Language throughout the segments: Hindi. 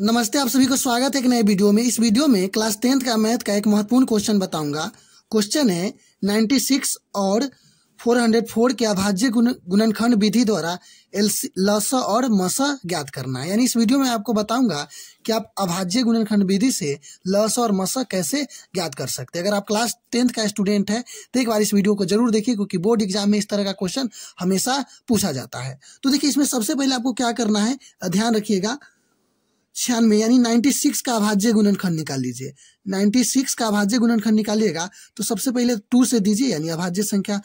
नमस्ते आप सभी को स्वागत है एक नए वीडियो में इस वीडियो में क्लास टेंथ का मैथ का एक महत्वपूर्ण क्वेश्चन बताऊंगा क्वेश्चन है 96 और 404 के अभाज्य गुणनखंड विधि द्वारा लस और मस ज्ञात करना है यानी इस वीडियो में आपको बताऊंगा कि आप अभाज्य गुणनखंड विधि से लस और मस कैसे ज्ञात कर सकते हैं अगर आप क्लास टेंथ का स्टूडेंट है तो एक बार इस वीडियो को जरूर देखिए क्योंकि बोर्ड एग्जाम में इस तरह का क्वेश्चन हमेशा पूछा जाता है तो देखिए इसमें सबसे पहले आपको क्या करना है ध्यान रखिएगा छियानवे यानी 96 का अभाज्य गुणनखंड निकाल लीजिए 96 का अभाज्य गुणनखंड निकालिएगा तो सबसे पहले टू से दीजिए यानी अभाज्य संख्या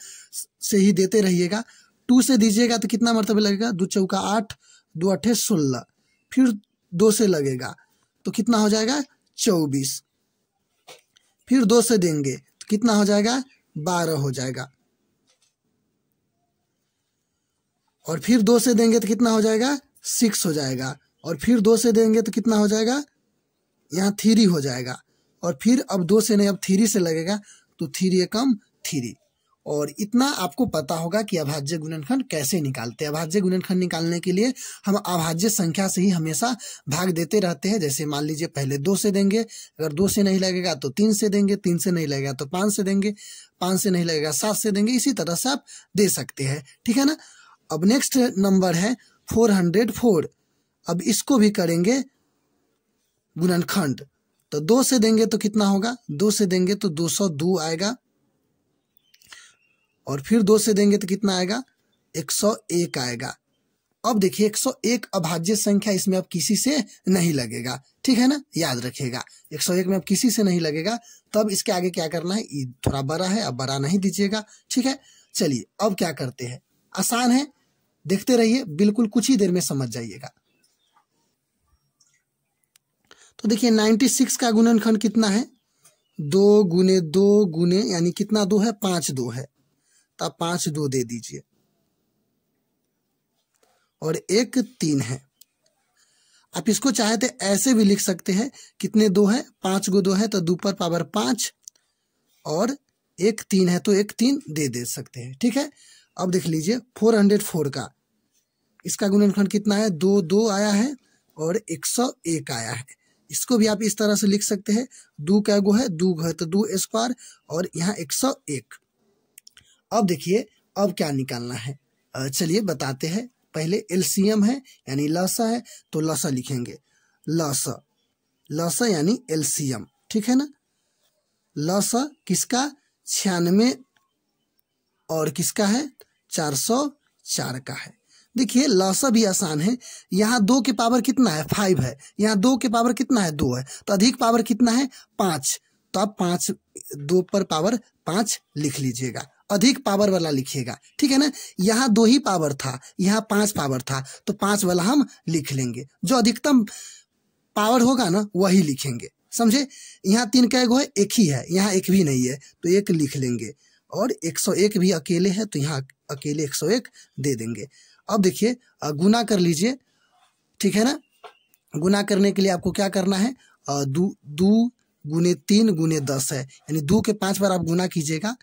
से ही देते रहिएगा टू से दीजिएगा तो कितना मरतबे लगेगा दो चौका आठ दो अठे सोलह फिर दो से लगेगा तो कितना हो जाएगा चौबीस फिर दो से देंगे तो कितना हो जाएगा बारह हो जाएगा और फिर दो से देंगे तो कितना हो जाएगा सिक्स हो जाएगा और फिर दो से देंगे तो कितना हो जाएगा यहाँ थ्री हो जाएगा और फिर अब दो से नहीं अब थ्री से लगेगा तो थ्री एकम थ्री और इतना आपको पता होगा कि अभाज्य गुणनखंड कैसे निकालते हैं अभाज्य गुणनखंड निकालने के लिए हम अभाज्य संख्या से ही हमेशा भाग देते रहते हैं जैसे मान लीजिए पहले दो से देंगे अगर दो से नहीं लगेगा तो तीन से देंगे तीन से नहीं लगेगा तो पाँच से देंगे पाँच से नहीं लगेगा सात से देंगे इसी तरह से आप दे सकते हैं ठीक है ना अब नेक्स्ट नंबर है फोर हंड्रेड फोर अब इसको भी करेंगे गुणनखंड तो दो से देंगे तो कितना होगा दो से देंगे तो दो सौ दो आएगा और फिर दो से देंगे तो कितना आएगा एक सौ एक आएगा अब देखिए 101 अभाज्य संख्या इसमें अब किसी से नहीं लगेगा ठीक है ना याद रखिएगा 101 में अब किसी से नहीं लगेगा तब इसके आगे क्या करना है थोड़ा बड़ा है अब बड़ा नहीं दीजिएगा ठीक है चलिए अब क्या करते हैं आसान है देखते रहिए बिल्कुल कुछ ही देर में समझ जाइएगा तो देखिए नाइन्टी सिक्स का गुणनखंड कितना है दो गुने दो गुने यानी कितना दो है पांच दो है तो आप पांच दो दे दीजिए और एक तीन है आप इसको चाहे तो ऐसे भी लिख सकते हैं कितने दो है पांच गो दो है तो दो पर पावर पांच और एक तीन है तो एक तीन दे दे सकते हैं ठीक है अब देख लीजिए फोर हंड्रेड फोर का इसका गुणनखंड कितना है दो दो आया है और एक सौ एक आया है इसको भी आप इस तरह से लिख सकते हैं दू क्या गो है दू है तो दू स्क्वायर और यहाँ एक सौ एक अब देखिए अब क्या निकालना है चलिए बताते हैं पहले एलसीएम है यानी लसा है तो लसा लिखेंगे लसा लसा यानी एलसीएम ठीक है ना लसा किसका छियानवे और किसका है चार सौ चार का है देखिए लॉसा भी आसान है यहाँ दो के पावर कितना है फाइव है यहाँ दो के पावर कितना है दो है तो अधिक पावर कितना है पाँच तो आप पाँच दो पर पावर पाँच लिख लीजिएगा अधिक पावर वाला लिखिएगा ठीक है ना यहाँ दो ही पावर था यहाँ पाँच पावर था तो पाँच वाला हम लिख लेंगे जो अधिकतम पावर होगा ना वही लिखेंगे समझे यहाँ तीन कै गो है एक ही है यहाँ एक भी नहीं है तो एक लिख लेंगे और 101 भी अकेले है तो यहाँ अकेले 101 दे देंगे अब देखिए गुना कर लीजिए ठीक है ना गुना करने के लिए आपको क्या करना है दू दू गुने तीन गुने दस है यानी दो के पांच बार आप गुना कीजिएगा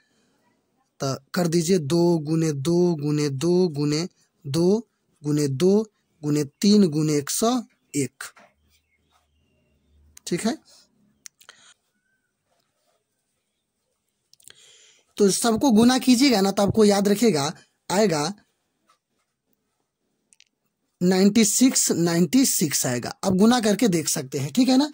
तो कर दीजिए दो गुने दो गुने दो गुने दो गुने दो गुने तीन गुने एक सौ एक ठीक है तो सबको गुना कीजिएगा ना तो आपको याद रखेगा आएगा नाइन्टी सिक्स नाइन्टी सिक्स आएगा अब गुना करके देख सकते हैं ठीक है ना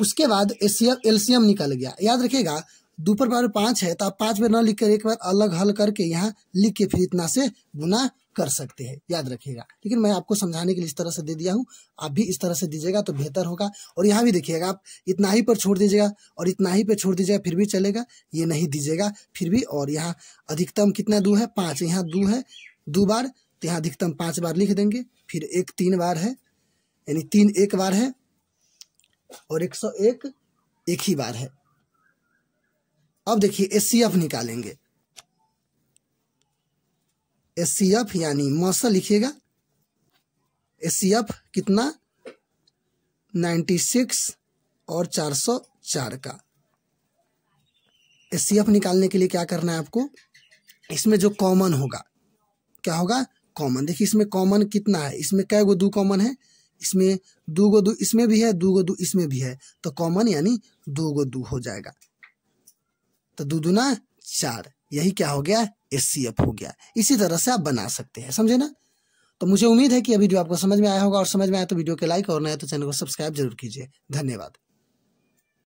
उसके बाद एसियम एल्सियम निकल गया याद रखिएगा दोपहर बार पाँच है तो आप पाँच बार ना लिख कर एक बार अलग हल करके यहाँ लिख के फिर इतना से गुना कर सकते हैं याद रखिएगा लेकिन मैं आपको समझाने के लिए इस तरह से दे दिया हूँ आप भी इस तरह से दीजिएगा तो बेहतर होगा और यहाँ भी देखिएगा आप इतना ही पर छोड़ दीजिएगा और इतना ही पर छोड़ दीजिएगा फिर भी चलेगा ये नहीं दीजिएगा फिर भी और यहाँ अधिकतम कितना दो है पाँच यहाँ दू है दो बार तो यहाँ अधिकतम पाँच बार लिख देंगे फिर एक तीन बार है यानी तीन एक बार है और एक सौ एक एक ही बार है अब देखिए एस सी एफ निकालेंगे एस सी एफ यानी मसल लिखिएगा एस सी एफ कितना नाइन्टी सिक्स और चार सौ चार का एस सी एफ निकालने के लिए क्या करना है आपको इसमें जो कॉमन होगा क्या होगा कॉमन देखिए इसमें कॉमन कितना है इसमें कै गो दो कॉमन है इसमें दो गो दो इसमें भी है दो गो दो इसमें भी है तो कॉमन यानी दो गो दो हो जाएगा तो दो दूना चार यही क्या हो गया एस सी एफ हो गया इसी तरह से आप बना सकते हैं समझे ना तो मुझे उम्मीद है कि यह वीडियो आपको समझ में आया होगा और समझ में आया तो वीडियो के लाइक और नया तो चैनल को सब्सक्राइब जरूर कीजिए धन्यवाद